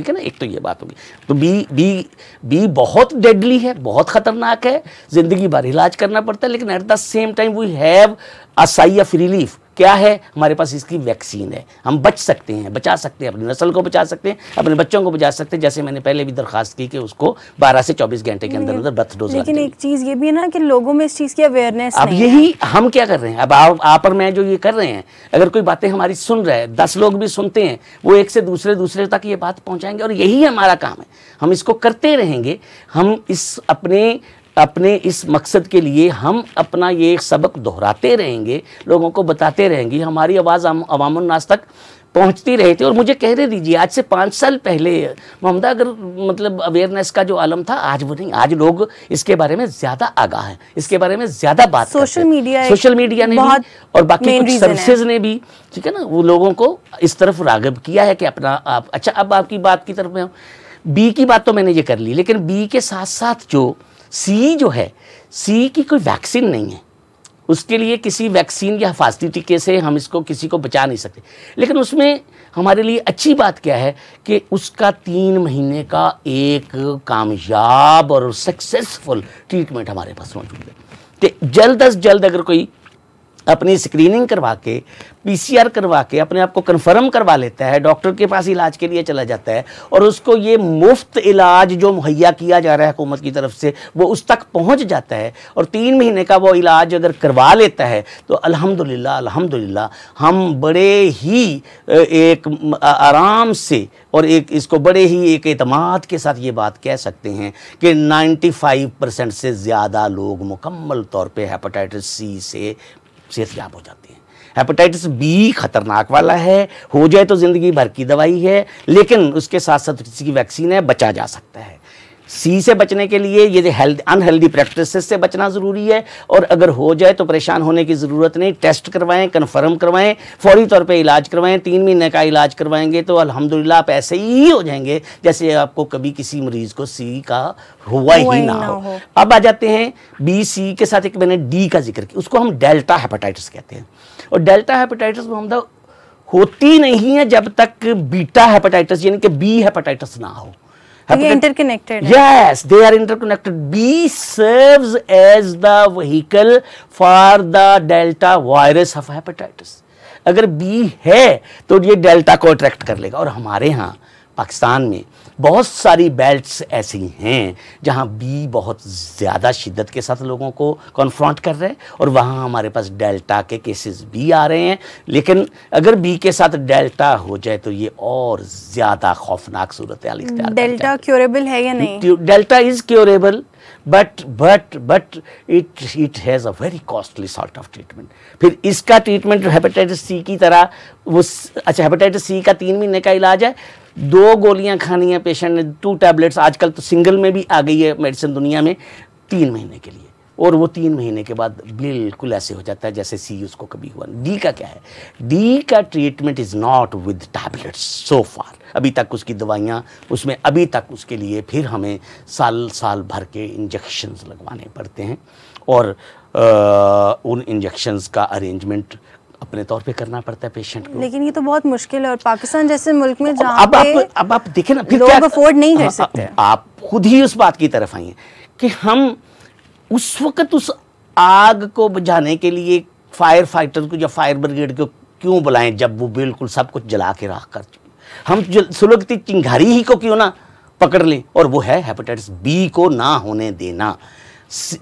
ठीक है ना एक तो ये बात होगी तो बी बी बी बहुत डेडली है बहुत खतरनाक है जिंदगी भर इलाज करना पड़ता है लेकिन at the same time we have a sigh of relief क्या है हमारे पास इसकी वैक्सीन है हम बच सकते हैं बचा सकते हैं अपनी नस्ल को बचा सकते हैं अपने बच्चों को बचा सकते हैं जैसे मैंने पहले भी दरखास्त की कि उसको 12 से 24 घंटे के अंदर अंदर बर्थ डोज लेकिन एक चीज़ ये भी है ना कि लोगों में इस चीज़ की अवेयरनेस अब यही हम क्या कर रहे हैं अब आप, आप और मैं जो ये कर रहे हैं अगर कोई बातें हमारी सुन रहे हैं दस लोग भी सुनते हैं वो एक से दूसरे दूसरे तक ये बात पहुँचाएंगे और यही हमारा काम है हम इसको करते रहेंगे हम इस अपने अपने इस मकसद के लिए हम अपना ये सबक दोहराते रहेंगे लोगों को बताते रहेंगे हमारी आवाज़ अवामनास तक पहुंचती रहे थे और मुझे कह रहे दीजिए आज से पाँच साल पहले ममदा अगर मतलब अवेयरनेस का जो आलम था आज वो नहीं आज लोग इसके बारे में ज़्यादा आगाह हैं इसके बारे में ज़्यादा बात सोशल मीडिया सोशल मीडिया ने भी और बाकी कुछ सर्विसेज ने भी ठीक है ना वो लोगों को इस तरफ रागब किया है कि अपना आप अच्छा अब आपकी बात की तरफ में बी की बात तो मैंने ये कर ली लेकिन बी के साथ साथ जो सी जो है सी की कोई वैक्सीन नहीं है उसके लिए किसी वैक्सीन या हफाजती टीके से हम इसको किसी को बचा नहीं सकते लेकिन उसमें हमारे लिए अच्छी बात क्या है कि उसका तीन महीने का एक कामयाब और सक्सेसफुल ट्रीटमेंट हमारे पास मौजूद है तो जल्द अज जल्द अगर कोई अपनी स्क्रीनिंग करवा के पीसीआर करवा के अपने आप को कन्फर्म करवा लेता है डॉक्टर के पास इलाज के लिए चला जाता है और उसको ये मुफ्त इलाज जो मुहैया किया जा रहा है हुकूमत की तरफ से वो उस तक पहुंच जाता है और तीन महीने का वो इलाज अगर करवा लेता है तो अल्हम्दुलिल्लाह अल्हम्दुलिल्लाह हम बड़े ही एक आराम से और एक इसको बड़े ही एक अतमाद के साथ ये बात कह सकते हैं कि 95 परसेंट से ज़्यादा लोग मुकम्मल तौर पे हेपेटाइटिस सी से सेहतियाब हो जाती हैं हेपेटाइटिस बी खतरनाक वाला है हो जाए तो ज़िंदगी भर की दवाई है लेकिन उसके साथ साथ किसी की वैक्सीन है बचा जा सकता है सी से बचने के लिए ये हेल्थ अनहेल्दी प्रैक्टिसेस से बचना ज़रूरी है और अगर हो जाए तो परेशान होने की ज़रूरत नहीं टेस्ट करवाएं कन्फर्म करवाएं फौरी तौर पे इलाज करवाएं तीन महीने का इलाज करवाएंगे तो अलहमदिल्ला आप ऐसे ही हो जाएंगे जैसे आपको कभी किसी मरीज़ को सी का हुआ ही, ही ना, ना हो।, हो अब आ जाते हैं बी सी के साथ एक मैंने डी का जिक्र किया उसको हम डेल्टा हेपेटाइटिस कहते हैं और डेल्टा हेपेटाइटिस में तो होती नहीं है जब तक बीटा हेपेटाइटिस यानी कि बी हेपेटाइटिस ना हो Again, interconnected. Yes, they are interconnected. B serves as the vehicle for the delta virus of hepatitis. अगर B है तो ये डेल्टा को अट्रैक्ट कर लेगा और हमारे यहाँ पाकिस्तान में बहुत सारी बेल्ट्स ऐसी हैं जहां बी बहुत ज़्यादा शिद्दत के साथ लोगों को कॉन्फ्रॉन्ट कर रहे हैं और वहां हमारे पास डेल्टा के केसेस भी आ रहे हैं लेकिन अगर बी के साथ डेल्टा हो जाए तो ये और ज़्यादा खौफनाक सूरत डेल्टा क्योरेबल है या नहीं delta is curable but but but it it has a very costly sort of treatment फिर इसका ट्रीटमेंट हेपेटाइटिस सी की तरह वो अच्छा हेपेटाइटिस सी का तीन महीने का इलाज है दो गोलियां खानी है पेशेंट ने टू टैबलेट्स आजकल तो सिंगल में भी आ गई है मेडिसिन दुनिया में तीन महीने के लिए और वो तीन महीने के बाद बिल्कुल ऐसे हो जाता है जैसे सी उसको कभी हुआ डी का क्या है डी का treatment is not with tablets so far अभी तक उसकी दवाइयाँ उसमें अभी तक उसके लिए फिर हमें साल साल भर के इंजेक्शन्स लगवाने पड़ते हैं और आ, उन इंजेक्शन्स का अरेंजमेंट अपने तौर पे करना पड़ता है पेशेंट को लेकिन ये तो बहुत मुश्किल है और पाकिस्तान जैसे मुल्क में जहां अब आप अब आप देखें ना फिर लोग अफोर्ड नहीं कर हाँ, हाँ, सकते आप खुद ही उस बात की तरफ आई हैं कि हम उस वक्त उस आग को बुझाने के लिए फायर फाइटर को या फायर ब्रिगेड को क्यों बुलाएं जब वो बिल्कुल सब कुछ जला के राख कर चुके हम सुलगती चिंगारी ही को क्यों ना पकड़ लें और वो है हेपेटाइटिस बी को ना होने देना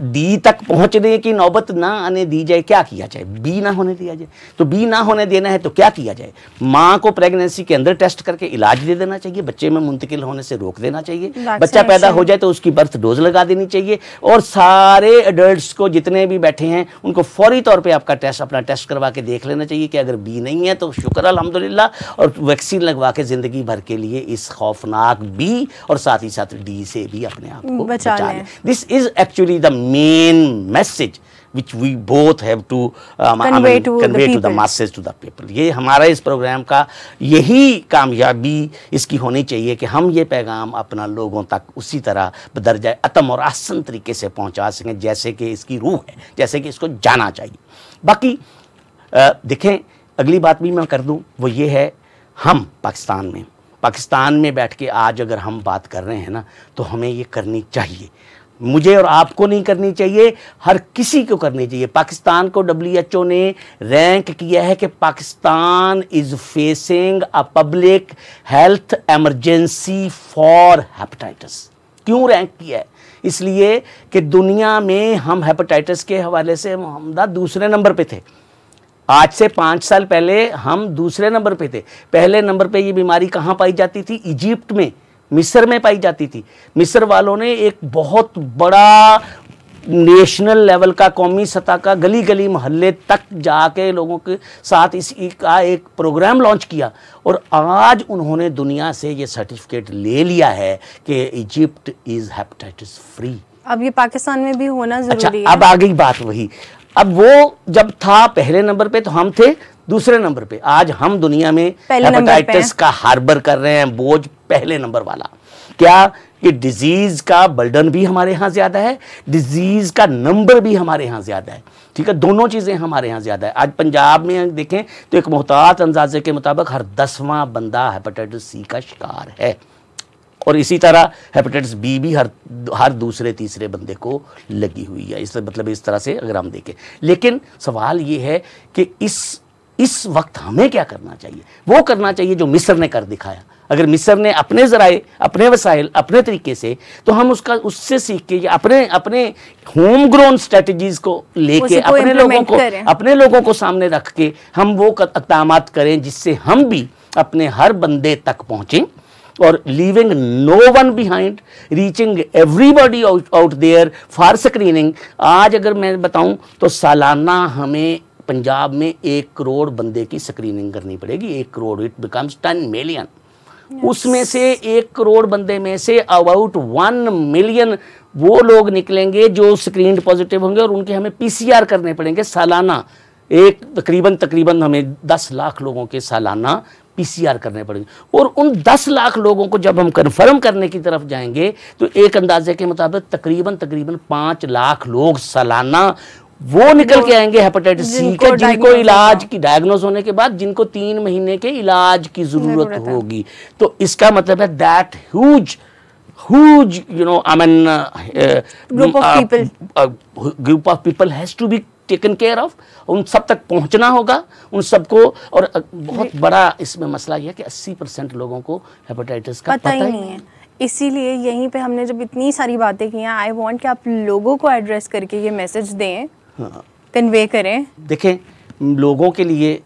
डी तक पहुंचने की नौबत ना आने दी जाए क्या किया जाए बी ना होने दिया जाए तो बी ना होने देना है तो क्या किया जाए माँ को प्रेगनेंसी के अंदर टेस्ट करके इलाज दे देना चाहिए बच्चे में मुंतकिल होने से रोक देना चाहिए बच्चा पैदा अच्छा। हो जाए तो उसकी बर्थ डोज लगा देनी चाहिए और सारे अडल्ट को जितने भी बैठे हैं उनको फौरी तौर पर आपका टेस्ट अपना टेस्ट करवा के देख लेना चाहिए कि अगर बी नहीं है तो शुक्र अलहमदिल्ला और वैक्सीन लगवा के ज़िंदगी भर के लिए इस खौफनाक बी और साथ ही साथ डी से भी अपने आप को बचा लें this is actually is the main message which we both have to um, convey, I mean, to, convey the to the masses to the people ये हमारा इस प्रोग्राम का यही कामयाबी इसकी होनी चाहिए कि हम ये पैगाम अपना लोगों तक उसी तरह बदरजा अतम और आसन तरीके से पहुंचा सकें जैसे कि इसकी रूह है जैसे कि इसको जाना चाहिए बाकी देखें अगली बात भी मैं कर दूँ वो ये है हम पाकिस्तान में पाकिस्तान में बैठ के आज अगर हम बात कर रहे हैं ना तो हमें ये करनी चाहिए मुझे और आपको नहीं करनी चाहिए हर किसी को करनी चाहिए पाकिस्तान को डब्ल्यू ने रैंक किया है कि Pakistan is facing a public health emergency for hepatitis क्यों रैंक किया है इसलिए कि दुनिया में हम हेपेटाइटिस के हवाले से मोहम्मदा दूसरे नंबर पे थे आज से पाँच साल पहले हम दूसरे नंबर पे थे पहले नंबर पे ये बीमारी कहाँ पाई जाती थी इजिप्ट में मिस्र में पाई जाती थी मिस्र वालों ने एक बहुत बड़ा नेशनल लेवल का कौमी सतह का गली गली मोहल्ले तक जाके लोगों के साथ इस का एक प्रोग्राम लॉन्च किया और आज उन्होंने दुनिया से ये सर्टिफिकेट ले लिया है कि इजिप्ट इज़ हेपेटाइटिस फ्री अब ये पाकिस्तान में भी होना अच्छा, जरूरी अच्छा, है अब आ गई बात वही अब वो जब था पहले नंबर पे तो हम थे दूसरे नंबर पे आज हम दुनिया में हेपेटाइटिस का हार्बर कर रहे हैं बोझ पहले नंबर वाला क्या कि डिजीज़ का बर्डन भी हमारे यहाँ ज़्यादा है डिजीज़ का नंबर भी हमारे यहाँ ज़्यादा है ठीक है दोनों चीज़ें हमारे यहाँ ज़्यादा है आज पंजाब में देखें तो एक मोहतात अंदाजे के मुताबिक हर दसवां बंदा हेपेटाइटिस सी का शिकार है और इसी तरह हेपेटाइटिस बी भी हर हर दूसरे तीसरे बंदे को लगी हुई है इस मतलब इस तरह से अगर हम देखें लेकिन सवाल ये है कि इस इस वक्त हमें क्या करना चाहिए वो करना चाहिए जो मिस्र ने कर दिखाया अगर मिस्र ने अपने ज़राए अपने वसाइल अपने तरीके से तो हम उसका उससे सीख के अपने अपने होम ग्रोन स्ट्रेटजीज को लेके अपने लोगों को अपने लोगों को सामने रख के हम वो इकदाम करें जिससे हम भी अपने हर बंदे तक पहुँचें और leaving no one behind reaching everybody out there for screening आज अगर मैं बताऊं तो सालाना हमें पंजाब में एक करोड़ बंदे की स्क्रीनिंग करनी पड़ेगी एक crore it becomes ten million उसमें से एक करोड़ बंदे में से अबाउट वन मिलियन वो लोग निकलेंगे जो स्क्रीन पॉजिटिव होंगे और उनके हमें पीसीआर करने पड़ेंगे सालाना एक तकरीबन तकरीबन हमें दस लाख लोगों के सालाना पीसीआर करने पड़ेंगे और उन दस लाख लोगों को जब हम कन्फर्म करने की तरफ जाएंगे तो एक अंदाजे के मुताबिक तकरीबन तकरीबन पाँच लाख लोग सालाना वो निकल के आएंगे हेपेटाइटिस सी के जिनको इलाज की डायग्नोज होने के बाद जिनको तीन महीने के इलाज की जरूरत होगी तो इसका मतलब है that huge huge you know I mean group of people of uh, people uh, group of taken care of उन सब तक पहुंचना होगा उन सबको और uh, बहुत बड़ा इसमें मसला यह कि 80 परसेंट लोगों को हेपेटाइटिस का पता, पता ही नहीं है इसीलिए यहीं पे हमने जब इतनी सारी बातें की हैं आई वांट कि आप लोगों को एड्रेस करके ये मैसेज दें कन्वे करें देखें लोगों के लिए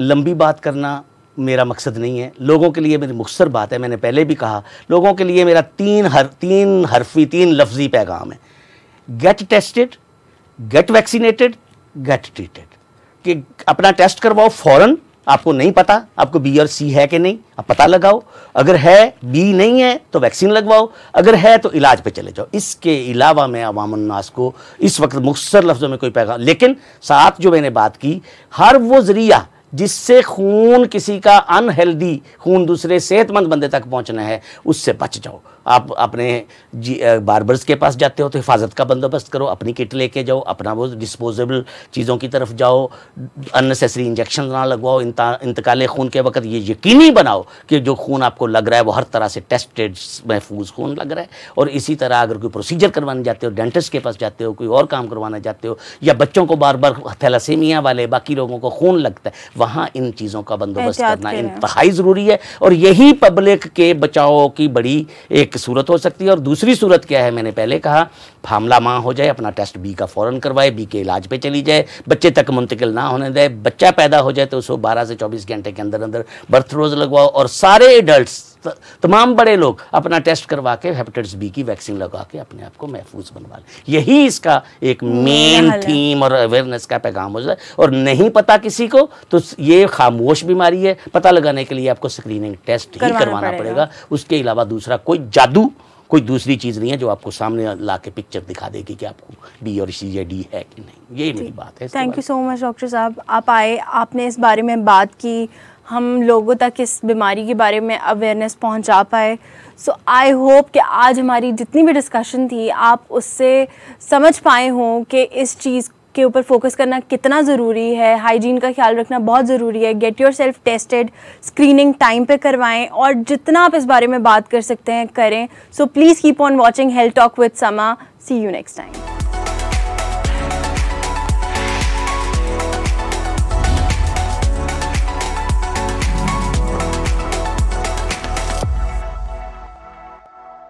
लंबी बात करना मेरा मकसद नहीं है लोगों के लिए मेरी मुख्तर बात है मैंने पहले भी कहा लोगों के लिए मेरा तीन हर तीन हरफी तीन लफ्जी पैगाम है get tested get vaccinated get treated कि अपना टेस्ट करवाओ फ़ौरन आपको नहीं पता आपको बी और सी है कि नहीं आप पता लगाओ अगर है बी नहीं है तो वैक्सीन लगवाओ अगर है तो इलाज पे चले जाओ इसके अलावा मैं अवामनास को इस वक्त मुख्तर लफ्ज़ों में कोई पैगाम लेकिन साथ जो मैंने बात की हर वो ज़रिया जिससे खून किसी का अनहेल्दी खून दूसरे सेहतमंद बंदे तक पहुँचना है उससे बच जाओ आप अपने जी बारबर्स के पास जाते हो तो हिफाजत का बंदोबस्त करो अपनी किट लेके जाओ अपना वो डिस्पोजेबल चीज़ों की तरफ जाओ अननेसेसरी इंजेक्शन ना लगवाओ इंतकाल खून के वक्त ये यकीनी बनाओ कि जो खून आपको लग रहा है वो हर तरह से टेस्टेड महफूज खून लग रहा है और इसी तरह अगर कोई प्रोसीजर करवाने जाते हो डेंटिस्ट के पास जाते हो कोई और काम करवाना चाहते हो या बच्चों को बार बार थैलासीमिया वाले बाकी लोगों को खून लगता है वहाँ इन चीज़ों का बंदोबस्त करना इंतहाई ज़रूरी है और यही पब्लिक के बचाव की बड़ी एक एक सूरत हो सकती है और दूसरी सूरत क्या है मैंने पहले कहा फामला माँ हो जाए अपना टेस्ट बी का फ़ौरन करवाए बी के इलाज पे चली जाए बच्चे तक मुंतकिल ना होने दें बच्चा पैदा हो जाए तो उसको बारह से चौबीस घंटे के अंदर अंदर बर्थ रोज़ लगवाओ और सारे एडल्ट तमाम बड़े लोग अपना टेस्ट करवा के हेपेटाइटिस बी की वैक्सीन लगा के अपने आप को महफूज बनवा लें यही इसका एक मेन थीम और अवेयरनेस का पैगाम हो जाए और नहीं पता किसी को तो ये खामोश बीमारी है पता लगाने के लिए आपको स्क्रीनिंग टेस्ट ही करवाना पड़ेगा उसके अलावा दूसरा कोई जादू कोई दूसरी चीज़ नहीं है जो आपको सामने ला के पिक्चर दिखा देगी कि आपको डी और सी या डी है कि नहीं ये मेरी बात है thank you so much doctor साहब आप आए आपने इस बारे में बात की हम लोगों तक इस बीमारी के बारे में अवेयरनेस पहुंचा पाए सो आई होप कि आज हमारी जितनी भी डिस्कशन थी आप उससे समझ पाए हों कि इस चीज़ के ऊपर फोकस करना कितना ज़रूरी है हाइजीन का ख्याल रखना बहुत ज़रूरी है get yourself tested screening time पे करवाएं और जितना आप इस बारे में बात कर सकते हैं करें so please keep on watching health talk with Samaa see you next time